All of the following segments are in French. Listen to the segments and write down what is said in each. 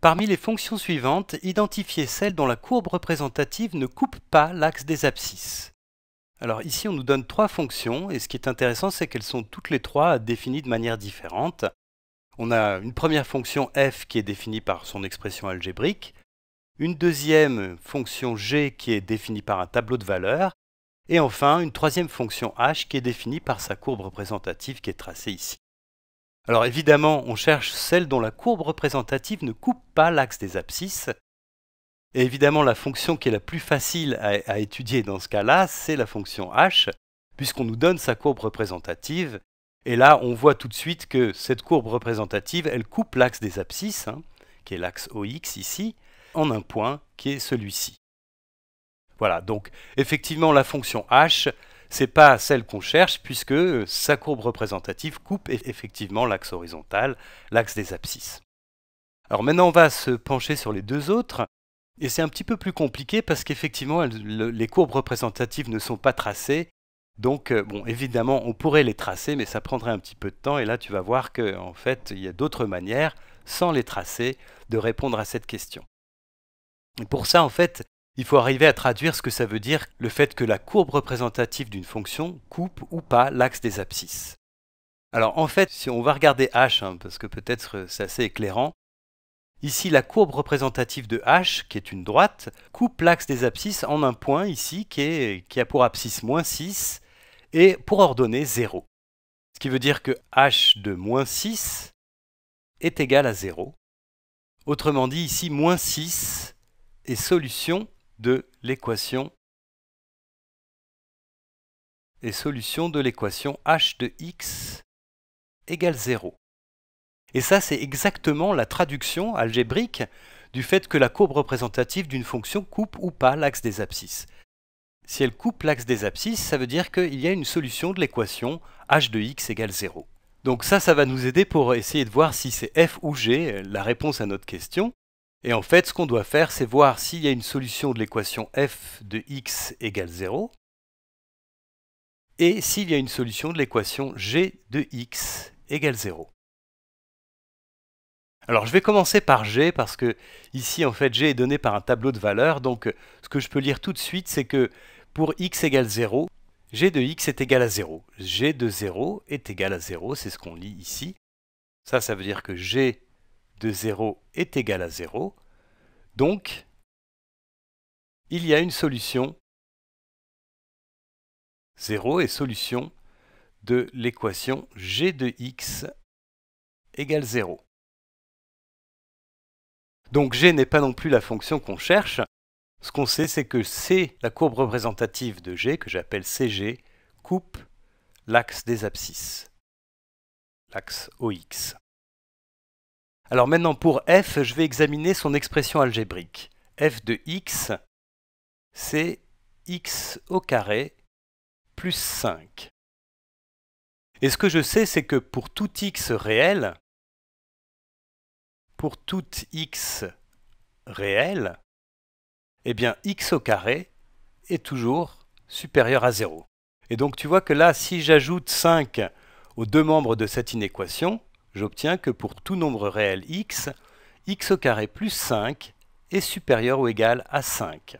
Parmi les fonctions suivantes, identifiez celle dont la courbe représentative ne coupe pas l'axe des abscisses. Alors ici, on nous donne trois fonctions, et ce qui est intéressant, c'est qu'elles sont toutes les trois définies de manière différente. On a une première fonction f qui est définie par son expression algébrique, une deuxième fonction g qui est définie par un tableau de valeurs, et enfin une troisième fonction h qui est définie par sa courbe représentative qui est tracée ici. Alors évidemment, on cherche celle dont la courbe représentative ne coupe pas l'axe des abscisses. Et évidemment, la fonction qui est la plus facile à, étudier dans ce cas-là, c'est la fonction h, puisqu'on nous donne sa courbe représentative. Et là, on voit tout de suite que cette courbe représentative, elle coupe l'axe des abscisses, hein, qui est l'axe OX ici, en un point, qui est celui-ci. Voilà, donc effectivement, la fonction h, n'est pas celle qu'on cherche puisque sa courbe représentative coupe effectivement l'axe horizontal, l'axe des abscisses. Alors maintenant on va se pencher sur les deux autres, et c'est un petit peu plus compliqué parce qu'effectivement les courbes représentatives ne sont pas tracées, donc euh, bon évidemment on pourrait les tracer mais ça prendrait un petit peu de temps, et là tu vas voir qu'en en fait il y a d'autres manières, sans les tracer, de répondre à cette question. Et pour ça en fait il faut arriver à traduire ce que ça veut dire le fait que la courbe représentative d'une fonction coupe ou pas l'axe des abscisses. Alors en fait, si on va regarder h, hein, parce que peut-être c'est assez éclairant, ici la courbe représentative de h, qui est une droite, coupe l'axe des abscisses en un point ici, qui, a pour abscisse moins 6, et pour ordonnée 0. Ce qui veut dire que h de moins 6 est égal à 0. Autrement dit, ici, moins 6 est solution de l'équation et solution de l'équation h de x égale 0. Et ça, c'est exactement la traduction algébrique du fait que la courbe représentative d'une fonction coupe ou pas l'axe des abscisses. Si elle coupe l'axe des abscisses, ça veut dire qu'il y a une solution de l'équation h de x égale 0. Donc ça, ça va nous aider pour essayer de voir si c'est f ou g, la réponse à notre question, et en fait, ce qu'on doit faire, c'est voir s'il y a une solution de l'équation f de x égale 0 et s'il y a une solution de l'équation g de x égale 0. Alors je vais commencer par g parce que ici en fait g est donné par un tableau de valeurs donc ce que je peux lire tout de suite c'est que pour x égale 0 g de x est égal à 0. g de 0 est égal à 0 c'est ce qu'on lit ici. Ça ça veut dire que g de 0 est égal à 0. Donc, il y a une solution 0 est solution de l'équation g de x égale 0. Donc g n'est pas non plus la fonction qu'on cherche. Ce qu'on sait, c'est que c'est la courbe représentative de g, que j'appelle CG, coupe l'axe des abscisses, l'axe OX. Alors maintenant pour f, je vais examiner son expression algébrique. f de x, c'est x au carré plus 5. Et ce que je sais, c'est que pour tout x réel, pour tout x réel, eh bien x au carré est toujours supérieur à 0. Et donc tu vois que là, si j'ajoute 5 aux deux membres de cette inéquation, j'obtiens que pour tout nombre réel x, x au carré plus 5 est supérieur ou égal à 5.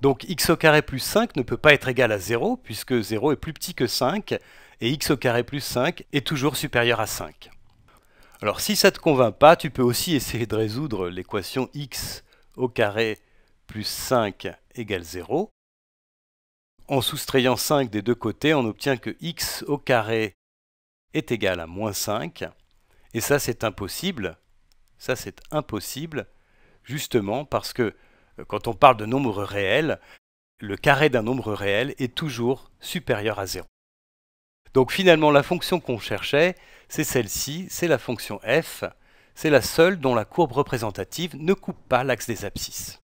Donc x au carré plus 5 ne peut pas être égal à 0 puisque 0 est plus petit que 5 et x au carré plus 5 est toujours supérieur à 5. Alors si ça ne te convainc pas, tu peux aussi essayer de résoudre l'équation x au carré plus 5 égale 0. En soustrayant 5 des deux côtés, on obtient que x au carré est égal à moins 5. Et ça, c'est impossible. Ça, c'est impossible, justement parce que euh, quand on parle de nombre réel, le carré d'un nombre réel est toujours supérieur à 0. Donc finalement, la fonction qu'on cherchait, c'est celle-ci, c'est la fonction f, c'est la seule dont la courbe représentative ne coupe pas l'axe des abscisses.